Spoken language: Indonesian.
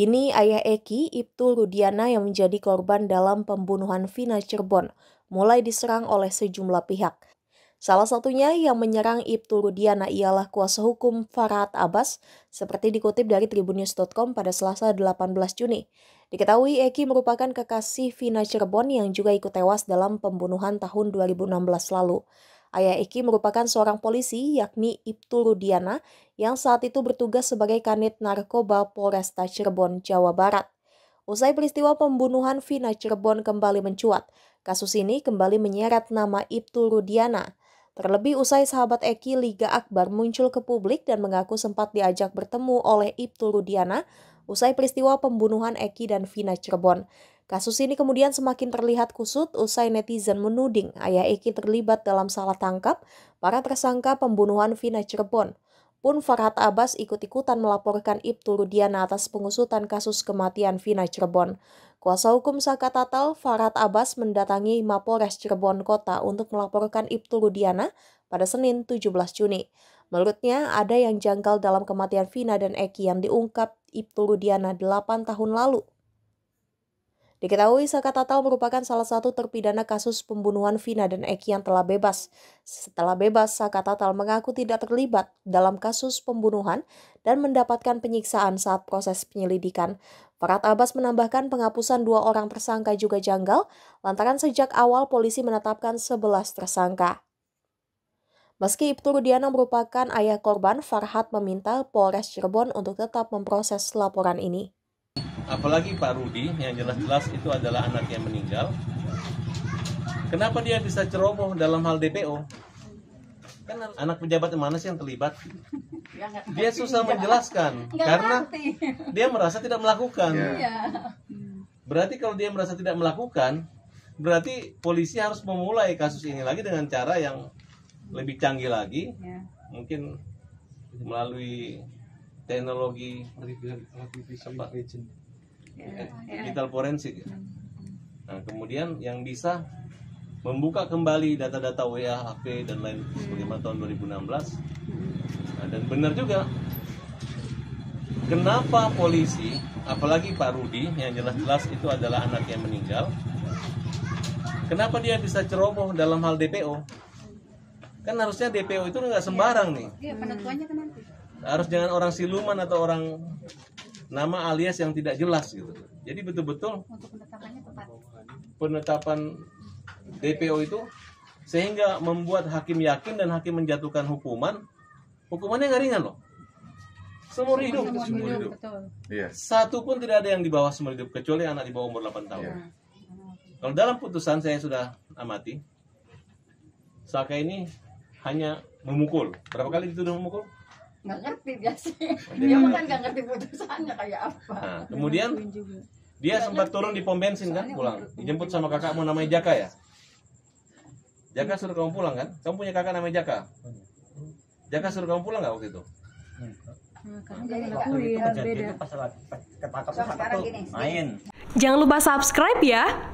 Kini ayah Eki, Ibtu Rudiana yang menjadi korban dalam pembunuhan Vina Cirebon, mulai diserang oleh sejumlah pihak. Salah satunya yang menyerang Ibtu Rudiana ialah kuasa hukum Farhat Abbas, seperti dikutip dari tribunnews.com pada selasa 18 Juni. Diketahui Eki merupakan kekasih Vina Cirebon yang juga ikut tewas dalam pembunuhan tahun 2016 lalu. Ayah Eki merupakan seorang polisi yakni Ibtu Rudiana yang saat itu bertugas sebagai kanit narkoba Polresta Cirebon, Jawa Barat. Usai peristiwa pembunuhan Vina Cirebon kembali mencuat, kasus ini kembali menyeret nama Ibtu Rudiana. Terlebih usai sahabat Eki Liga Akbar muncul ke publik dan mengaku sempat diajak bertemu oleh Ibtu Rudiana usai peristiwa pembunuhan Eki dan Vina Cirebon. Kasus ini kemudian semakin terlihat kusut usai netizen menuding ayah Eki terlibat dalam salah tangkap para tersangka pembunuhan Vina Cirebon. Pun Farhat Abbas ikut-ikutan melaporkan Ibtu Rudiana atas pengusutan kasus kematian Vina Cirebon. Kuasa hukum Saka Tatal, Farhat Abbas mendatangi Mapores Cirebon Kota untuk melaporkan Ibtu Rudiana pada Senin 17 Juni. Menurutnya, ada yang janggal dalam kematian Vina dan Eki yang diungkap Ibtu Rudiana 8 tahun lalu. Diketahui Saka Tatal merupakan salah satu terpidana kasus pembunuhan Vina dan Eki yang telah bebas. Setelah bebas, Saka Tatal mengaku tidak terlibat dalam kasus pembunuhan dan mendapatkan penyiksaan saat proses penyelidikan. Farhat Abbas menambahkan penghapusan dua orang tersangka juga janggal, lantaran sejak awal polisi menetapkan sebelas tersangka. Meski Ibtu Rudiana merupakan ayah korban, Farhat meminta Polres Cirebon untuk tetap memproses laporan ini apalagi Pak Rudi yang jelas-jelas itu adalah anak yang meninggal. Kenapa dia bisa ceroboh dalam hal DPO? Kan anak pejabat mana sih yang terlibat? Dia susah menjelaskan karena dia merasa tidak melakukan. Iya. Iya. Berarti kalau dia merasa tidak melakukan, berarti polisi harus memulai kasus ini lagi dengan cara yang lebih canggih lagi. Iya. Mungkin melalui teknologi artificial intelligence Iya, iya, iya. digital forensik ya. Hmm, hmm. Nah, kemudian yang bisa membuka kembali data-data WA, HP dan lain hmm. sebagaimana tahun 2016. Nah, dan benar juga kenapa polisi, apalagi Pak Rudi yang jelas-jelas itu adalah anak yang meninggal, kenapa dia bisa ceroboh dalam hal DPO? Kan harusnya DPO itu nggak sembarang nih. Iya, penentuannya kan nanti. Harus jangan orang siluman atau orang nama alias yang tidak jelas gitu. Jadi betul-betul Penetapan DPO itu sehingga membuat hakim yakin dan hakim menjatuhkan hukuman. Hukumannya nggak ringan loh. Semua hidup. Semur hidup. Iya. Satu pun tidak ada yang di bawah hidup kecuali anak di bawah umur 8 tahun. Ya. Kalau dalam putusan saya sudah amati, Saka ini hanya memukul. Berapa kali dituduh memukul? nggak ngerti dia sih dia kan nggak ngerti putusannya kayak apa nah, kemudian dia gak sempat ngerti. turun di pom bensin kan pulang dijemput sama kakakmu namanya Jaka ya Jaka suruh kamu pulang kan kamu punya kakak namanya Jaka Jaka suruh kamu pulang nggak waktu itu Jangan lupa subscribe ya.